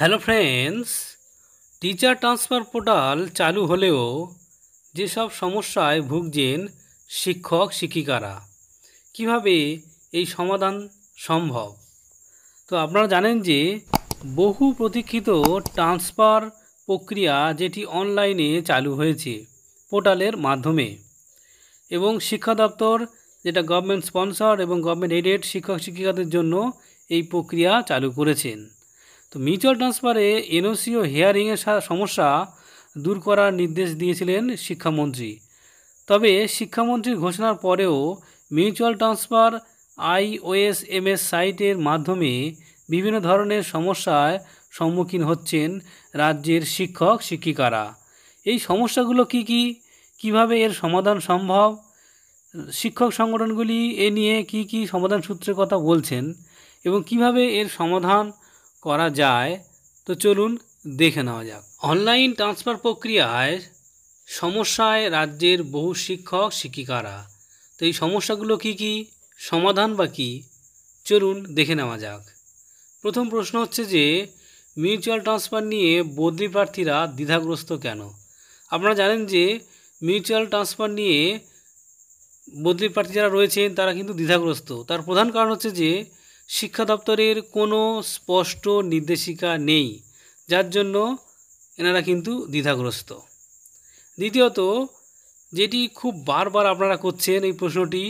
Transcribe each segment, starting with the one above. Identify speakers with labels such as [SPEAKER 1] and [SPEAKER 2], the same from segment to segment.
[SPEAKER 1] hello friends teacher transfer portal চালু হলেও যেসব সমস্যায় ভুগছেন শিক্ষক শিক্ষিকারা কিভাবে এই সমাধান সম্ভব তো আপনারা জানেন যে বহু প্রতীক্ষিত ট্রান্সফার প্রক্রিয়া যেটি অনলাইনে চালু হয়েছে পোর্টালের মাধ্যমে এবং শিক্ষা দপ্তর যেটা গভর্নমেন্ট স্পন্সর এবং গভর্নমেন্ট এডেড শিক্ষক শিক্ষিকাদের জন্য এই প্রক্রিয়া চালু করেছেন তো মিউচুয়াল ট্রান্সফারে এনওসি ও হেয়ারিংয়ের সমস্যা দূর করার নির্দেশ দিয়েছিলেন শিক্ষামন্ত্রী তবে শিক্ষামন্ত্রীর ঘোষণার পরেও মিউচুয়াল ট্রান্সফার এমএস সাইটের মাধ্যমে বিভিন্ন ধরনের সমস্যায় সম্মুখীন হচ্ছেন রাজ্যের শিক্ষক শিক্ষিকারা এই সমস্যাগুলো কি কি কিভাবে এর সমাধান সম্ভব শিক্ষক সংগঠনগুলি এ নিয়ে কি কি সমাধান সূত্রের কথা বলছেন এবং কিভাবে এর সমাধান করা যায় তো চলুন দেখে নেওয়া যাক অনলাইন ট্রান্সফার প্রক্রিয়ায় সমস্যায় রাজ্যের বহু শিক্ষক শিক্ষিকারা তো এই সমস্যাগুলো কি কি সমাধান বা কী চলুন দেখে নেওয়া যাক প্রথম প্রশ্ন হচ্ছে যে মিউচুয়াল ট্রান্সফার নিয়ে বদলি প্রার্থীরা দ্বিধাগ্রস্ত কেন আপনারা জানেন যে মিউচুয়াল ট্রান্সফার নিয়ে বদলি প্রার্থী যারা রয়েছেন তারা কিন্তু দ্বিধাগ্রস্ত তার প্রধান কারণ হচ্ছে যে শিক্ষা দপ্তরের কোনো স্পষ্ট নির্দেশিকা নেই যার জন্য এনারা কিন্তু দ্বিধাগ্রস্ত দ্বিতীয়ত যেটি খুব বারবার আপনারা করছেন এই প্রশ্নটি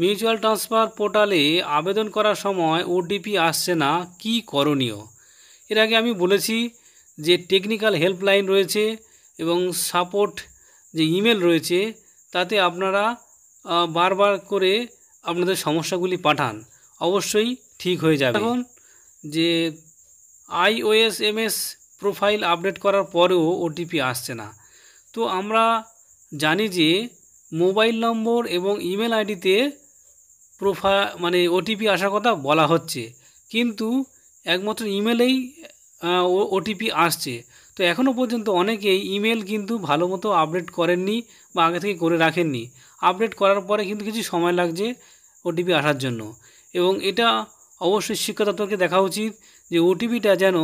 [SPEAKER 1] মিউচুয়াল ট্রান্সফার পোর্টালে আবেদন করার সময় ওটিপি আসছে না কি করণীয় এর আগে আমি বলেছি যে টেকনিক্যাল হেল্পলাইন রয়েছে এবং সাপোর্ট যে ইমেল রয়েছে তাতে আপনারা বারবার করে আপনাদের সমস্যাগুলি পাঠান অবশ্যই ঠিক হয়ে যাবে এখন যে আইওএস এমএস প্রোফাইল আপডেট করার পরেও ওটিপি আসছে না তো আমরা জানি যে মোবাইল নম্বর এবং ইমেল আইডিতে প্রোফা মানে ওটিপি আসার কথা বলা হচ্ছে কিন্তু একমাত্র ইমেলেই ওটিপি আসছে তো এখনও পর্যন্ত অনেকেই ইমেল কিন্তু ভালো মতো আপডেট করেননি বা আগে থেকে করে রাখেননি আপডেট করার পরে কিন্তু কিছু সময় লাগছে ওটিপি আসার জন্য এবং এটা অবশ্যই শিক্ষা দপ্তরকে দেখা উচিত যে ওটিপিটা যেন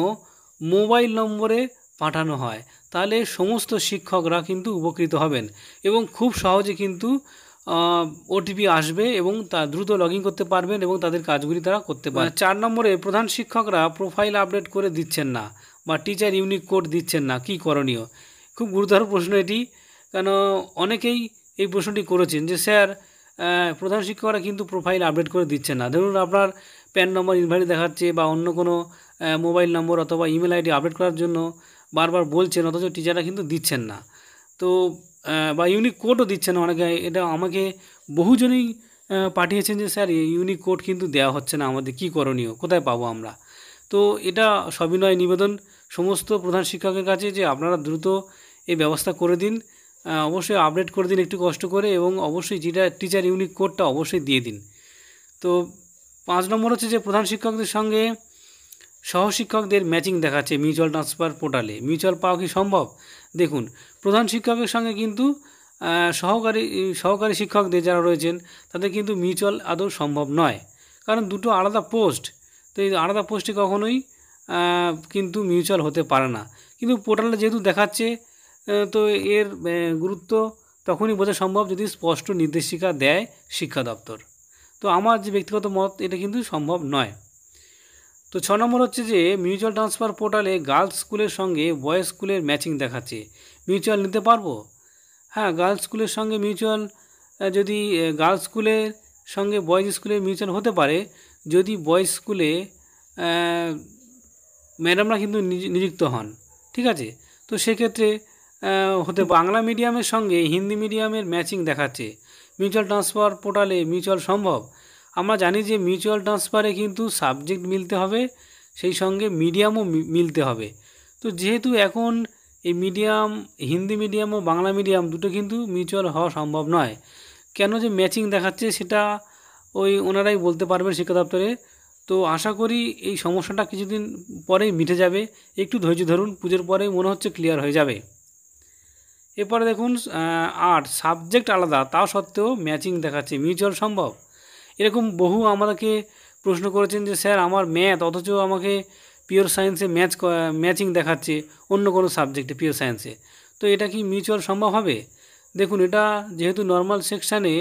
[SPEAKER 1] মোবাইল নম্বরে পাঠানো হয় তাহলে সমস্ত শিক্ষকরা কিন্তু উপকৃত হবেন এবং খুব সহজে কিন্তু ওটিপি আসবে এবং তা দ্রুত লগ করতে পারবেন এবং তাদের কাজগুলি তারা করতে পারবে মানে চার নম্বরে প্রধান শিক্ষকরা প্রোফাইল আপডেট করে দিচ্ছেন না বা টিচার ইউনিক কোড দিচ্ছেন না কি করণীয় খুব গুরুতর প্রশ্ন এটি কেন অনেকেই এই প্রশ্নটি করেছেন যে স্যার প্রধান শিক্ষকরা কিন্তু প্রোফাইল আপডেট করে দিচ্ছেন না ধরুন আপনার প্যান নম্বর ইনভাইট দেখাচ্ছে বা অন্য কোনো মোবাইল নম্বর অথবা ইমেল আইডি আপডেট করার জন্য বারবার বলছেন অথচ টিচাররা কিন্তু দিচ্ছেন না তো বা ইউনিক কোডও দিচ্ছেন অনেকে এটা আমাকে বহুজনেই পাঠিয়েছেন যে স্যার ইউনিক কোড কিন্তু দেওয়া হচ্ছে না আমাদের কি করণীয় কোথায় পাবো আমরা তো এটা সবিনয় নিবেদন সমস্ত প্রধান শিক্ষকের কাছে যে আপনারা দ্রুত এই ব্যবস্থা করে দিন অবশ্যই আপডেট করে দিন একটু কষ্ট করে এবং অবশ্যই যেটা টিচার ইউনিক কোডটা অবশ্যই দিয়ে দিন তো পাঁচ নম্বর হচ্ছে যে প্রধান শিক্ষকদের সঙ্গে সহশিক্ষকদের ম্যাচিং দেখাচ্ছে মিউচুয়াল ট্রান্সফার পোর্টালে মিউচুয়াল পাওয়া কি সম্ভব দেখুন প্রধান শিক্ষকের সঙ্গে কিন্তু সহকারী সহকারী শিক্ষকদের যারা রয়েছেন তাদের কিন্তু মিউচুয়াল আদৌ সম্ভব নয় কারণ দুটো আলাদা পোস্ট তো এই আলাদা পোস্টে কখনোই কিন্তু মিউচুয়াল হতে পারে না কিন্তু পোর্টালে যেহেতু দেখাচ্ছে তো এর গুরুত্ব তখনই বোঝা সম্ভব যদি স্পষ্ট নির্দেশিকা দেয় শিক্ষা দপ্তর তো আমার যে ব্যক্তিগত মত এটা কিন্তু সম্ভব নয় তো ছ নম্বর হচ্ছে যে মিউচুয়াল ট্রান্সফার পোর্টালে গার্লস স্কুলের সঙ্গে বয়েজ স্কুলের ম্যাচিং দেখাচ্ছে মিউচুয়াল নিতে পারবো হ্যাঁ গার্লস স্কুলের সঙ্গে মিউচুয়াল যদি গার্লস স্কুলের সঙ্গে বয়েজ স্কুলের মিউচুয়াল হতে পারে যদি বয়েজ স্কুলে ম্যাডামরা কিন্তু নিযুক্ত হন ঠিক আছে তো সেক্ষেত্রে হতে বাংলা মিডিয়ামের সঙ্গে হিন্দি মিডিয়ামের ম্যাচিং দেখাচ্ছে মিউচুয়াল ট্রান্সফার পোর্টালে মিউচুয়াল সম্ভব আমরা জানি যে মিউচুয়াল ট্রান্সফারে কিন্তু সাবজেক্ট মিলতে হবে সেই সঙ্গে মিডিয়ামও মিলতে হবে তো যেহেতু এখন এই মিডিয়াম হিন্দি মিডিয়াম ও বাংলা মিডিয়াম দুটো কিন্তু মিউচুয়াল হওয়া সম্ভব নয় কেন যে ম্যাচিং দেখাচ্ছে সেটা ওই ওনারাই বলতে পারবেন শিক্ষা দপ্তরে তো আশা করি এই সমস্যাটা কিছুদিন পরেই মিটে যাবে একটু ধৈর্য ধরুন পুজোর পরেই মনে হচ্ছে ক্লিয়ার হয়ে যাবে এরপরে দেখুন আর্ট সাবজেক্ট আলাদা তা সত্ত্বেও ম্যাচিং দেখাচ্ছে মিউচুয়াল সম্ভব এরকম বহু আমাকে প্রশ্ন করেছেন যে স্যার আমার ম্যাথ অথচ আমাকে পিওর সায়েন্সে ম্যাচ ম্যাচিং দেখাচ্ছে অন্য কোনো সাবজেক্টে পিওর সায়েন্সে তো এটা কি মিউচুয়াল সম্ভব হবে দেখুন এটা যেহেতু নর্মাল সেকশানে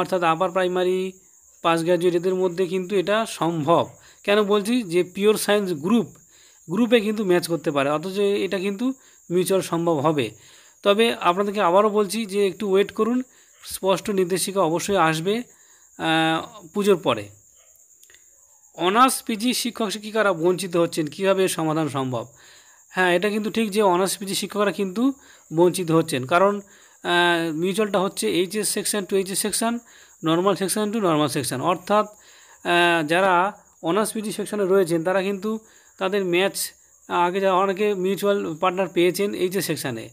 [SPEAKER 1] অর্থাৎ আপার প্রাইমারি পাস গ্রাজুয়েট এদের মধ্যে কিন্তু এটা সম্ভব কেন বলছি যে পিওর সায়েন্স গ্রুপ গ্রুপে কিন্তু ম্যাচ করতে পারে অথচ এটা কিন্তু মিউচুয়াল সম্ভব হবে তবে আপনাদেরকে আবারও বলছি যে একটু ওয়েট করুন স্পষ্ট নির্দেশিকা অবশ্যই আসবে পুজোর পরে অনার্স পিজি শিক্ষক শিক্ষিকারা বঞ্চিত হচ্ছেন কীভাবে সমাধান সম্ভব হ্যাঁ এটা কিন্তু ঠিক যে অনার্স পিজি শিক্ষকরা কিন্তু বঞ্চিত হচ্ছেন কারণ মিউচুয়ালটা হচ্ছে HS section to HS section normal section to normal section অর্থাৎ যারা অনার্স পিজি সেকশানে রয়েছেন তারা কিন্তু তাদের ম্যাচ আগে যা অনেকে মিউচুয়াল পার্টনার পেয়েছেন এইচএস সেকশানে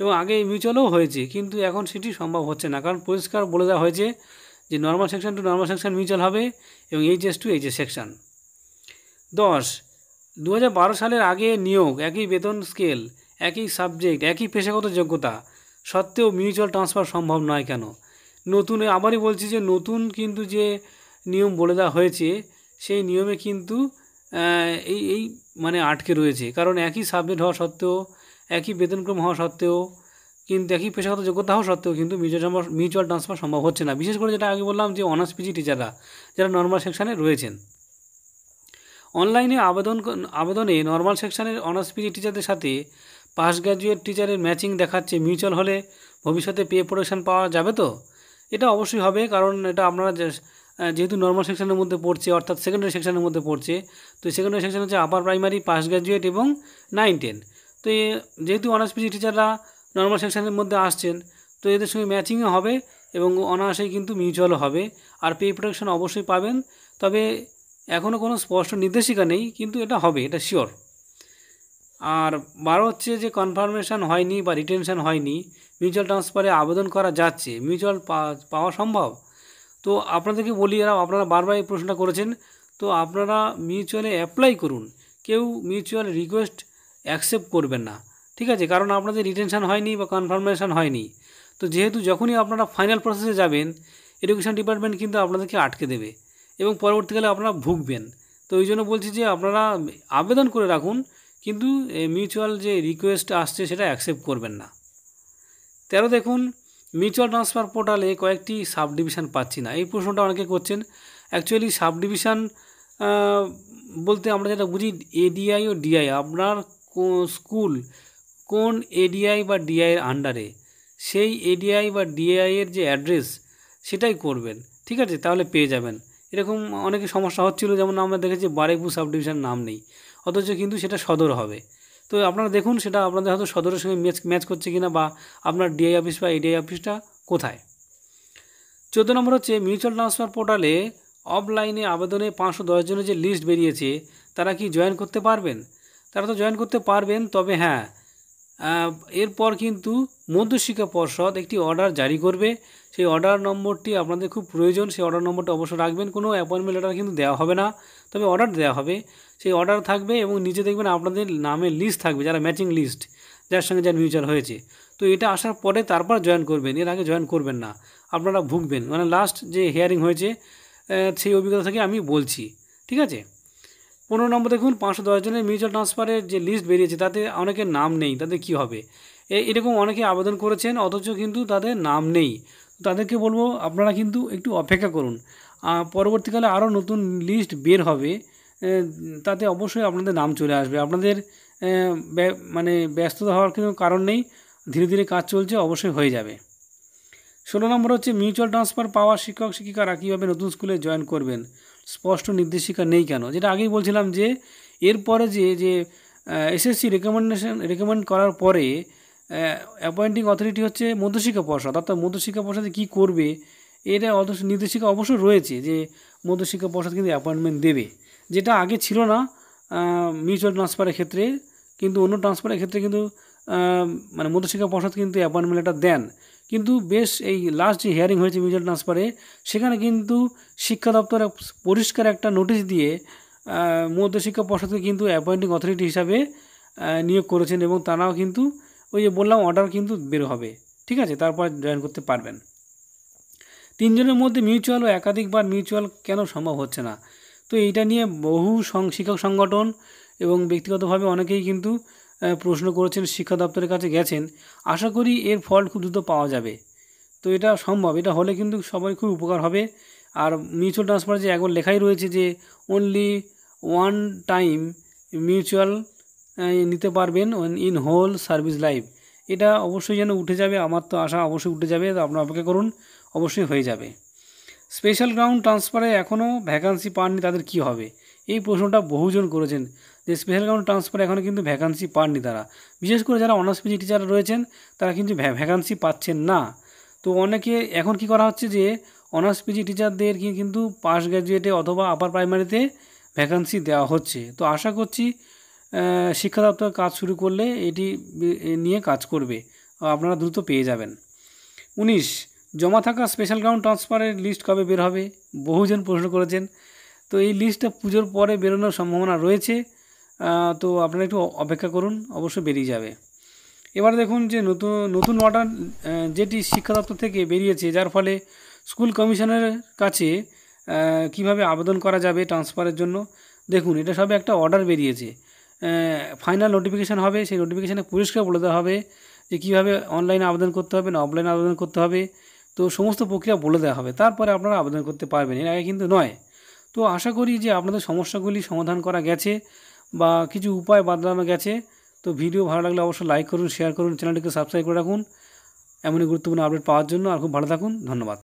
[SPEAKER 1] এবং আগে মিউচুয়ালও হয়েছে কিন্তু এখন সেটি সম্ভব হচ্ছে না কারণ পরিষ্কার বলে দেওয়া হয়েছে যে normal section to normal section mutual হবে এবং এইচএস টু এইচএস সেকশন দশ দু সালের আগে নিয়োগ একই বেতন স্কেল একই সাবজেক্ট একই পেশাগত যোগ্যতা সত্ত্বেও মিউচুয়াল ট্রান্সফার সম্ভব নয় কেন নতুন আবারই বলছি যে নতুন কিন্তু যে নিয়ম বলে দেওয়া হয়েছে সেই নিয়মে কিন্তু এই এই মানে আটকে রয়েছে কারণ একই সাবজেক্ট হওয়া সত্ত্বেও একই বেতনক্রম হওয়া সত্ত্বেও কিন্তু একই পেশাগত যোগ্যতা হওয়া সত্ত্বেও কিন্তু মিউচুয়াল মিউচুয়াল ট্রান্সফার সম্ভব হচ্ছে না বিশেষ করে যেটা আগে বললাম যে অনার্স পিজি টিচাররা যারা নর্মাল সেকশানে রয়েছেন অনলাইনে আবেদন আবেদনে নর্মাল সেকশানের অনার্স পিজি টিচারদের সাথে পাস্ট গ্র্যাজুয়েট টিচারের ম্যাচিং দেখাচ্ছে মিউচুয়াল হলে ভবিষ্যতে পে প্রোডাকশান পাওয়া যাবে তো এটা অবশ্যই হবে কারণ এটা আপনারা যেহেতু নর্মাল সেকশনের মধ্যে পড়ছে অর্থাৎ সেকেন্ডারি সেকশনের মধ্যে পড়ছে তো সেকেন্ডারি সেকশন হচ্ছে আপার প্রাইমারি পাস গ্র্যাজুয়েট এবং নাইন টেন তো যেহেতু অনার্স পিজি টিচাররা নর্মাল সেকশানের মধ্যে আসছেন তো এদের সঙ্গে ম্যাচিংও হবে এবং অনায়াসেই কিন্তু মিউচুয়ালও হবে আর পে প্রোটেকশন অবশ্যই পাবেন তবে এখনও কোনো স্পষ্ট নির্দেশিকা নেই কিন্তু এটা হবে এটা শিওর আর বারো হচ্ছে যে কনফার্মেশন হয়নি বা রিটেনশান হয়নি মিউচুয়াল ট্রান্সফারে আবেদন করা যাচ্ছে মিউচুয়াল পাওয়া সম্ভব তো আপনাদেরকে বলি এরা আপনারা বারবার এই প্রশ্নটা করেছেন তো আপনারা মিউচুয়ালে অ্যাপ্লাই করুন কেউ মিউচুয়াল রিকোয়েস্ট অ্যাকসেপ্ট করবেন না ঠিক আছে কারণ আপনাদের রিটেনশান হয়নি বা কনফার্মেশান হয়নি তো যেহেতু যখনই আপনারা ফাইনাল প্রসেসে যাবেন এডুকেশান ডিপার্টমেন্ট কিন্তু আপনাদেরকে আটকে দেবে এবং পরবর্তীকালে আপনারা ভুগবেন তো ওই জন্য বলছি যে আপনারা আবেদন করে রাখুন কিন্তু মিউচুয়াল যে রিকোয়েস্ট আসছে সেটা অ্যাকসেপ্ট করবেন না তেরো দেখুন মিউচুয়াল ট্রান্সফার পোর্টালে কয়েকটি সাব ডিভিশন পাচ্ছি না এই প্রশ্নটা অনেকে করছেন অ্যাকচুয়ালি সাব ডিভিশন বলতে আমরা যেটা বুঝি এডিআই ও ডিআই আপনার স্কুল কোন এডিআই বা ডিআইয়ের আন্ডারে সেই এডিআই বা ডিআইয়ের যে অ্যাড্রেস সেটাই করবেন ঠিক আছে তাহলে পেয়ে যাবেন এরকম অনেক সমস্যা হচ্ছিলো যেমন আমরা দেখেছি বারেকপুর সাব ডিভিশন নাম নেই অথচ কিন্তু সেটা সদর হবে তো আপনারা দেখুন সেটা আপনাদের হয়তো সদরের সঙ্গে ম্যাচ ম্যাচ করছে কিনা বা আপনার ডিআই অফিস বা এডিআই অফিসটা কোথায় চোদ্দো নম্বর হচ্ছে মিউচুয়াল ট্রান্সফার পোর্টালে অফলাইনে আবেদনে পাঁচশো দশজনের যে লিস্ট বেরিয়েছে তারা কি জয়েন করতে পারবেন তারা তো জয়েন করতে পারবেন তবে হ্যাঁ এরপর কিন্তু মধ্যশিক্ষা পর্ষদ একটি অর্ডার জারি করবে সেই অর্ডার নম্বরটি আপনাদের খুব প্রয়োজন সেই অর্ডার নম্বরটা অবশ্য রাখবেন কোনো অ্যাপয়েন্টমেন্ট লেটার কিন্তু দেওয়া হবে না তবে অর্ডার দেওয়া হবে সেই অর্ডার থাকবে এবং নিচে দেখবেন আপনাদের নামের লিস্ট থাকবে যারা ম্যাচিং লিস্ট যার সঙ্গে যার মিউচুয়াল হয়েছে তো এটা আসার পরে তারপর জয়েন করবেন এর আগে জয়েন করবেন না আপনারা ভুগবেন মানে লাস্ট যে হেয়ারিং হয়েছে সেই অভিজ্ঞতা থেকে আমি বলছি ঠিক আছে পনেরো নম্বর দেখুন পাঁচশো জনের মিউচুয়াল ট্রান্সফারের যে লিস্ট বেরিয়েছে তাতে অনেকের নাম নেই তাদের কি হবে এরকম অনেকে আবেদন করেছেন অথচ কিন্তু তাদের নাম নেই তাদেরকে বলবো আপনারা কিন্তু একটু অপেক্ষা করুন পরবর্তীকালে আরও নতুন লিস্ট বের হবে তাতে অবশ্যই আপনাদের নাম চলে আসবে আপনাদের মানে ব্যস্ত হওয়ার কোনো কারণ নেই ধীরে ধীরে কাজ চলছে অবশ্যই হয়ে যাবে ষোলো নম্বর হচ্ছে মিউচুয়াল ট্রান্সফার পাওয়া শিক্ষক শিক্ষিকারা কীভাবে নতুন স্কুলে জয়েন করবেন স্পষ্ট নির্দেশিকা নেই কেন যেটা আগেই বলছিলাম যে এরপরে যে যে এসএসসি রেকমেন্ডেশন রেকমেন্ড করার পরে অ্যাপয়েন্টিং অথরিটি হচ্ছে মধ্যশিক্ষা পর্ষদ অর্থাৎ মধ্যশিক্ষা পর্ষদে কী করবে এটা অথচ নির্দেশিকা অবশ্য রয়েছে যে মধ্যশিক্ষা পর্ষদ কিন্তু অ্যাপয়েন্টমেন্ট দেবে যেটা আগে ছিল না মিউচুয়াল ট্রান্সফারের ক্ষেত্রে কিন্তু অন্য ট্রান্সফারের ক্ষেত্রে কিন্তু মানে মধ্যশিক্ষা পর্ষদ কিন্তু অ্যাপয়েন্টমেন্ট এটা দেন কিন্তু বেশ এই লাস্ট যে হিয়ারিং হয়েছে মিউজিয়াল ট্রান্সফারে সেখানে কিন্তু শিক্ষা দপ্তর পরিষ্কার একটা নোটিশ দিয়ে মধ্যশিক্ষা পর্ষদকে কিন্তু অ্যাপয়েন্টিং অথরিটি হিসাবে নিয়োগ করেছেন এবং তারাও কিন্তু ওই যে বললাম অর্ডার কিন্তু বের হবে ঠিক আছে তারপর জয়েন করতে পারবেন তিনজনের মধ্যে মিউচুয়াল ও একাধিকবার মিউচুয়াল কেন সম্ভব হচ্ছে না তো এইটা নিয়ে বহু শিক্ষক সংগঠন এবং ব্যক্তিগতভাবে অনেকেই কিন্তু প্রশ্ন করেছেন শিক্ষা দপ্তরের কাছে গেছেন আশা করি এর ফল খুব দ্রুত পাওয়া যাবে তো এটা সম্ভব এটা হলে কিন্তু সবাই খুব উপকার হবে আর মিউচুয়াল ট্রান্সফারে যে একবার লেখাই রয়েছে যে অনলি ওয়ান টাইম মিউচুয়াল নিতে পারবেন ইন হোল সার্ভিস লাইফ এটা অবশ্যই যেন উঠে যাবে আমার তো আশা অবশ্যই উঠে যাবে তো আপনার অপেক্ষা করুন অবশ্যই হয়ে যাবে স্পেশাল গ্রাউন্ড ট্রান্সফারে এখনও ভ্যাকান্সি পাননি তাদের কি হবে এই প্রশ্নটা বহুজন করেছেন যে স্পেশাল কারণ ট্রান্সফার এখনও কিন্তু ভ্যাকান্সি পাননি তারা বিশেষ করে যারা অনার্স পিজি টিচার রয়েছেন তারা কিন্তু ভ্যাকান্সি পাচ্ছেন না তো অনেকে এখন কি করা হচ্ছে যে অনার্স পিজি টিচারদের কিন্তু পাস গ্র্যাজুয়েটে অথবা আপার প্রাইমারিতে ভ্যাকান্সি দেওয়া হচ্ছে তো আশা করছি শিক্ষা দপ্তর কাজ শুরু করলে এটি নিয়ে কাজ করবে আপনারা দ্রুত পেয়ে যাবেন উনিশ জমা থাকা স্পেশাল গ্রাউন্ড ট্রান্সফারের লিস্ট কবে বের হবে বহুজন প্রশ্ন করেছেন তো এই লিস্টটা পুজোর পরে বেরোনোর সম্ভাবনা রয়েছে তো আপনারা একটু অপেক্ষা করুন অবশ্যই বেরিয়ে যাবে এবার দেখুন যে নতুন নতুন অর্ডার যেটি শিক্ষা দপ্তর থেকে বেরিয়েছে যার ফলে স্কুল কমিশনের কাছে কিভাবে আবেদন করা যাবে ট্রান্সফারের জন্য দেখুন এটা সবে একটা অর্ডার বেরিয়েছে ফাইনাল নোটিফিকেশান হবে সেই নোটিফিকেশানে পুরস্কার বলে দেওয়া হবে যে কীভাবে অনলাইনে আবেদন করতে হবে না অফলাইনে আবেদন করতে হবে তো সমস্ত প্রক্রিয়া বলে দেওয়া হবে তারপরে আপনারা আবেদন করতে পারবেন এর আগে কিন্তু নয় তো আশা করি যে আপনাদের সমস্যাগুলি সমাধান করা গেছে বা কিছু উপায় বাদলানো গেছে তো ভিডিও ভালো লাগলে অবশ্যই লাইক করুন শেয়ার করুন চ্যানেলটিকে সাবস্ক্রাইব করে রাখুন এমনই গুরুত্বপূর্ণ আপডেট পাওয়ার জন্য আর খুব ভালো থাকুন ধন্যবাদ